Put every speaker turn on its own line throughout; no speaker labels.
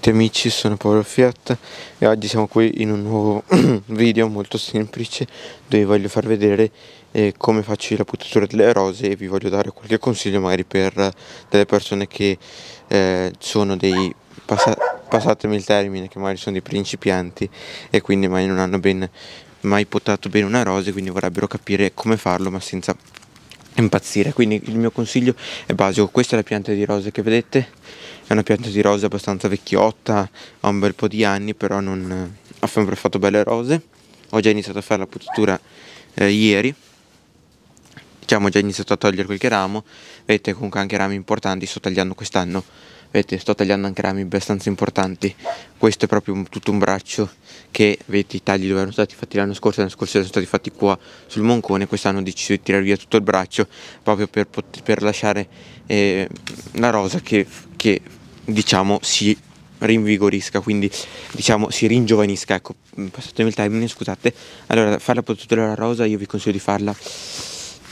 tutti amici, sono Paolo Fiat e oggi siamo qui in un nuovo video molto semplice dove voglio far vedere eh, come faccio la puttatura delle rose e vi voglio dare qualche consiglio magari per eh, delle persone che eh, sono dei passa passatemi il termine che magari sono dei principianti e quindi mai non hanno ben, mai potato bene una rosa e quindi vorrebbero capire come farlo ma senza impazzire quindi il mio consiglio è basico questa è la pianta di rose che vedete è una pianta di rose abbastanza vecchiotta ha un bel po' di anni però non ha sempre fatto belle rose ho già iniziato a fare la puttatura eh, ieri diciamo ho già iniziato a togliere qualche ramo vedete comunque anche rami importanti sto tagliando quest'anno Vedete, sto tagliando anche rami abbastanza importanti. Questo è proprio un, tutto un braccio che, vedete, i tagli dove erano stati fatti l'anno scorso, l'anno scorso erano stati fatti qua sul moncone, quest'anno ho deciso di tirare via tutto il braccio proprio per, per lasciare eh, la rosa che, che, diciamo, si rinvigorisca, quindi diciamo si ringiovanisca, ecco, mm, passatemi il timing, scusate. Allora, farla per la rosa io vi consiglio di farla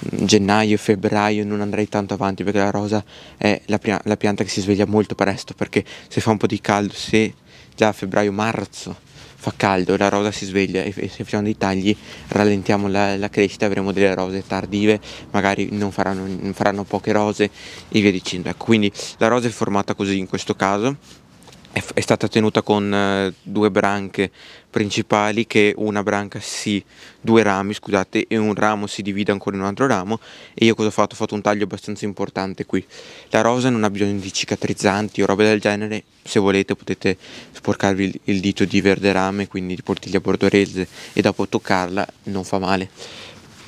gennaio, febbraio non andrei tanto avanti perché la rosa è la, la, pianta che si sveglia molto presto perché se fa un po' di caldo, se già a febbraio, marzo fa caldo, la rosa si sveglia e, e se facciamo dei tagli rallentiamo la, la, crescita, avremo delle rose tardive, magari non faranno, faranno poche rose e via dicendo. Ecco, quindi la rosa è formata così in questo caso è, è stata tenuta con eh, due branche principali che una branca si, due rami scusate, e un ramo si divide ancora in un altro ramo e io cosa ho fatto? Ho fatto un taglio abbastanza importante qui. La rosa non ha bisogno di cicatrizzanti o roba del genere, se volete potete sporcarvi il, il dito di verde rame, quindi di portiglia bordorese e dopo toccarla non fa male.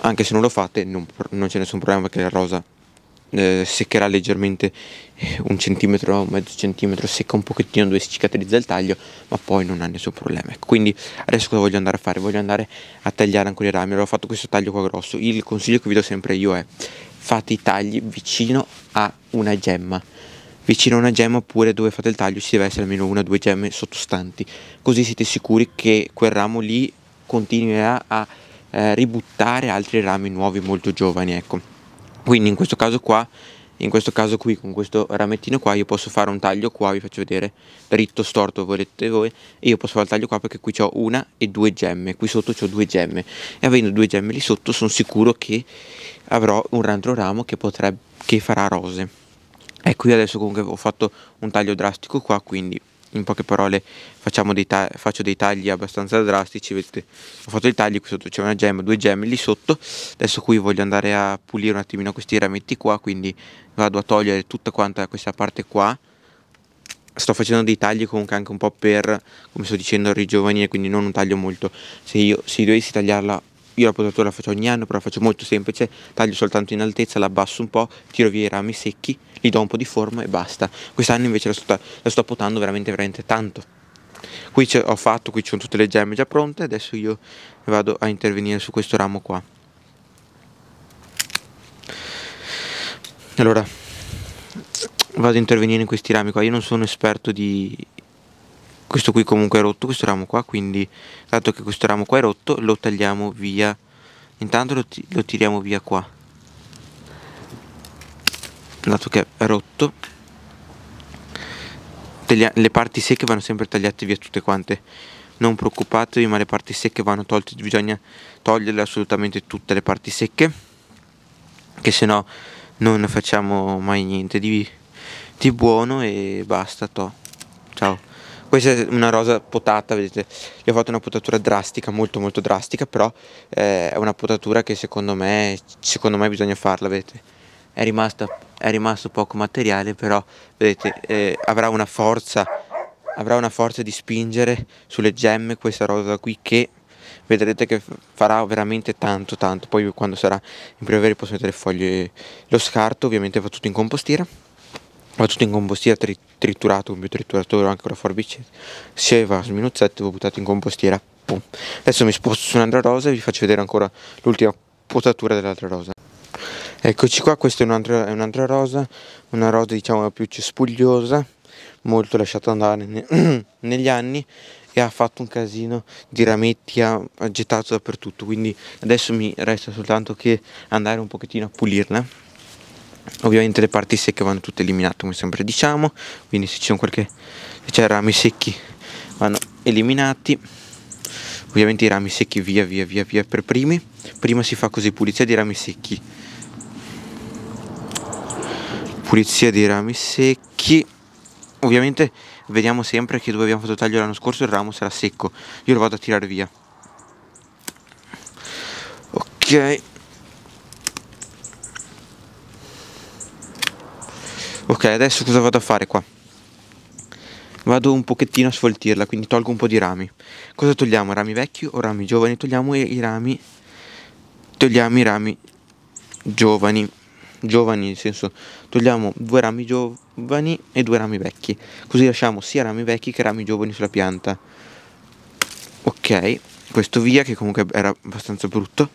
Anche se non lo fate non, non c'è nessun problema perché la rosa eh, seccherà leggermente eh, un centimetro, mezzo centimetro, secca un pochettino dove si cicatrizza il taglio, ma poi non ha nessun problema. Ecco, quindi adesso cosa voglio andare a fare? Voglio andare a tagliare ancora i rami, allora ho fatto questo taglio qua grosso, il consiglio che vi do sempre io è fate i tagli vicino a una gemma, vicino a una gemma oppure dove fate il taglio ci deve essere almeno una o due gemme sottostanti, così siete sicuri che quel ramo lì continuerà a eh, ributtare altri rami nuovi molto giovani, ecco quindi in questo caso qua in questo caso qui con questo ramettino qua io posso fare un taglio qua vi faccio vedere dritto storto volete voi e io posso fare il taglio qua perché qui ho una e due gemme qui sotto ho due gemme e avendo due gemme lì sotto sono sicuro che avrò un altro ramo che potrebbe che farà rose e ecco, qui adesso comunque ho fatto un taglio drastico qua quindi in poche parole facciamo dei ta- faccio dei tagli abbastanza drastici vedete ho fatto i tagli qui sotto c'è una gemma due gemme lì sotto adesso qui voglio andare a pulire un attimino questi rametti qua quindi vado a togliere tutta quanta questa parte qua sto facendo dei tagli comunque anche un po' per come sto dicendo rigiovanire quindi non un taglio molto se io se dovessi tagliarla io la potatura la faccio ogni anno però la faccio molto semplice taglio soltanto in altezza la abbasso un po' tiro via i rami secchi gli do un po' di forma e basta. Quest'anno invece la sto, la sto potando veramente, veramente tanto. Qui ho fatto, qui ci sono tutte le gemme già pronte, adesso io vado a intervenire su questo ramo qua. Allora, vado a intervenire in questi rami qua, io non sono esperto di... Questo qui comunque è rotto, questo ramo qua, quindi dato che questo ramo qua è rotto lo tagliamo via, intanto lo, lo tiriamo via qua dato che è rotto le parti secche vanno sempre tagliate via tutte quante non preoccupatevi ma le parti secche vanno tolte bisogna toglierle assolutamente tutte le parti secche che se no non facciamo mai niente di, di buono e basta to. ciao questa è una rosa potata vedete gli ho fatto una potatura drastica molto molto drastica però eh, è una potatura che secondo me secondo me bisogna farla vedete è, rimasta, è rimasto poco materiale, però vedete eh, avrà, una forza, avrà una forza di spingere sulle gemme questa rosa qui che vedrete che farà veramente tanto tanto, poi quando sarà in primavera posso mettere foglie, lo scarto ovviamente va tutto in compostiera va tutto in compostiera tri triturato, un biotrituratore o anche con la forbice, sceva, sminuzzetto, l'ho buttato in compostiera. Pum. Adesso mi sposto su un'altra rosa e vi faccio vedere ancora l'ultima potatura dell'altra rosa. Eccoci qua, questa è un'altra, un rosa, una rosa diciamo più cespugliosa, molto lasciata andare ne negli anni e ha fatto un casino di rametti, ha, ha gettato dappertutto, quindi adesso mi resta soltanto che andare un pochettino a pulirla. Ovviamente le parti secche vanno tutte eliminate come sempre diciamo, quindi se c'è qualche se c'è rami secchi vanno eliminati ovviamente i rami secchi via via via via per primi prima si fa così pulizia di rami secchi pulizia dei rami secchi ovviamente vediamo sempre che dove abbiamo fatto taglio l'anno scorso il ramo sarà secco io lo vado a tirare via ok ok adesso cosa vado a fare qua vado un pochettino a sfoltirla quindi tolgo un po' di rami cosa togliamo rami vecchi o rami giovani togliamo i rami togliamo i rami giovani giovani, nel senso togliamo due rami giovani e due rami vecchi, così lasciamo sia rami vecchi che rami giovani sulla pianta. Ok, questo via che comunque era abbastanza brutto,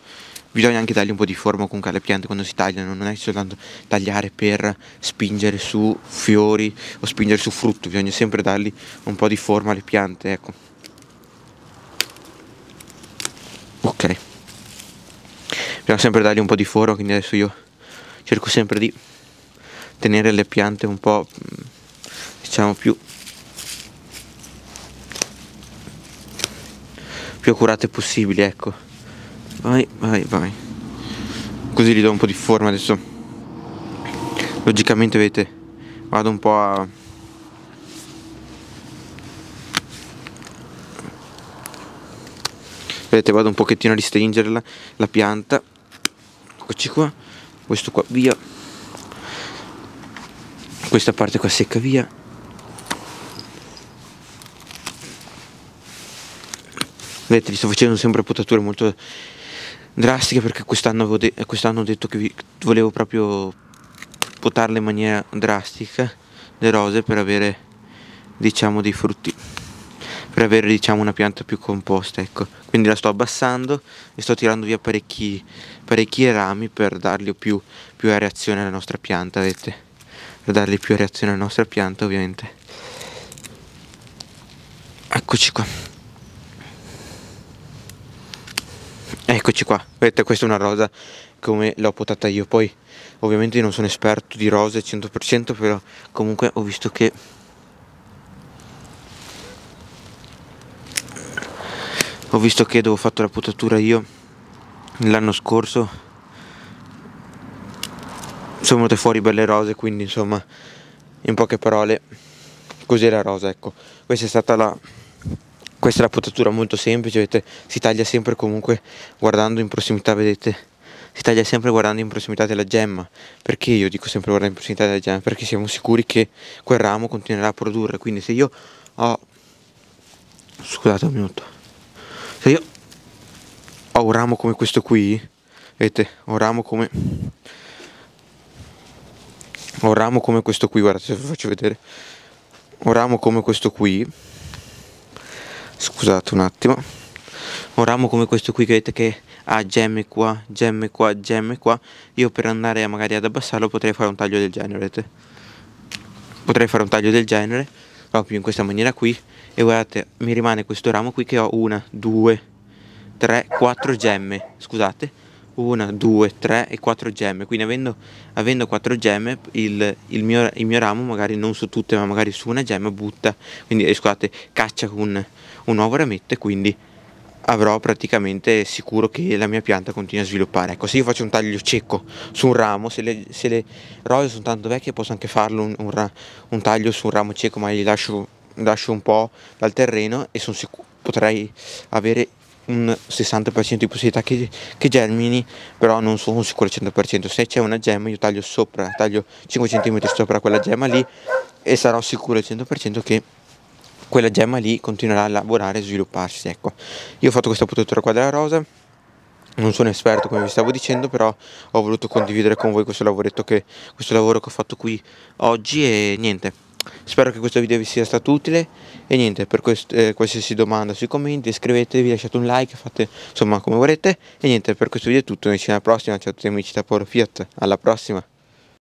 bisogna anche dargli un po' di forma comunque alle piante quando si tagliano, non è soltanto tagliare per spingere su fiori o spingere su frutto, bisogna sempre dargli un po' di forma alle piante, ecco. Ok. Bisogna sempre dargli un po' di foro, quindi adesso io cerco sempre di tenere le piante un po' diciamo più più accurate possibili ecco vai vai vai così gli do un po' di forma adesso logicamente vedete vado un po' a vedete vado un pochettino a ristringere la, la pianta eccoci qua questo qua via questa parte qua secca via vedete vi sto facendo sempre potature molto drastiche perché quest'anno de quest ho detto che volevo proprio potarle in maniera drastica le rose per avere diciamo dei frutti per avere diciamo una pianta più composta ecco quindi la sto abbassando e sto tirando via parecchi, parecchi rami per dargli più, più reazione alla nostra pianta vedete per dargli più reazione alla nostra pianta ovviamente eccoci qua eccoci qua vedete questa è una rosa come l'ho potata io poi ovviamente non sono esperto di rose 100% però comunque ho visto che ho visto che avevo fatto la potatura io l'anno scorso sono venute fuori belle rose quindi insomma in poche parole così è la rosa ecco questa è stata la questa è la potatura molto semplice vedete si taglia sempre comunque guardando in prossimità vedete si taglia sempre guardando in prossimità della gemma. Perché io dico sempre guardare in prossimità della gemma? Perché siamo sicuri che quel ramo continuerà a produrre. Quindi se io ho... Scusate un minuto. Se io ho un ramo come questo qui, vedete, ho un ramo come... Ho un ramo come questo qui, guardate se vi faccio vedere. Ho un ramo come questo qui. Scusate un attimo. Ho un ramo come questo qui vedete che ha gemme qua, gemme qua, gemme qua. Io per andare magari ad abbassarlo potrei fare un taglio del genere, vedete? Potrei fare un taglio del genere proprio in questa maniera qui e guardate mi rimane questo ramo qui che ho una, due, tre, quattro gemme, scusate, una, due, tre e quattro gemme, quindi avendo, avendo quattro gemme il, il, mio, il, mio, ramo magari non su tutte ma magari su una gemma butta, quindi eh, scusate caccia con un nuovo rametto e quindi avrò praticamente sicuro che la mia pianta continua a sviluppare. Ecco, se io faccio un taglio secco su un ramo, se le, se le rose sono tanto vecchie posso anche farlo un, un, un taglio su un ramo cieco, ma gli lascio, lascio un po' dal terreno e sono sicuro, potrei avere un 60% di possibilità che, che, germini, però non sono sicuro al 100%. Se c'è una gemma io taglio sopra, taglio 5 cm sopra quella gemma lì e sarò sicuro al 100% che quella gemma lì continuerà a lavorare e svilupparsi. Ecco. Io ho fatto questa potatura qua della rosa, non sono esperto come vi stavo dicendo, però ho voluto condividere con voi questo lavoretto che, questo lavoro che ho fatto qui oggi e niente. Spero che questo video vi sia stato utile e niente, per quest, eh, qualsiasi domanda sui commenti iscrivetevi, lasciate un like, fate insomma come volete e niente, per questo video è tutto, noi ci vediamo alla prossima, ciao a tutti amici da Poro Fiat, alla prossima!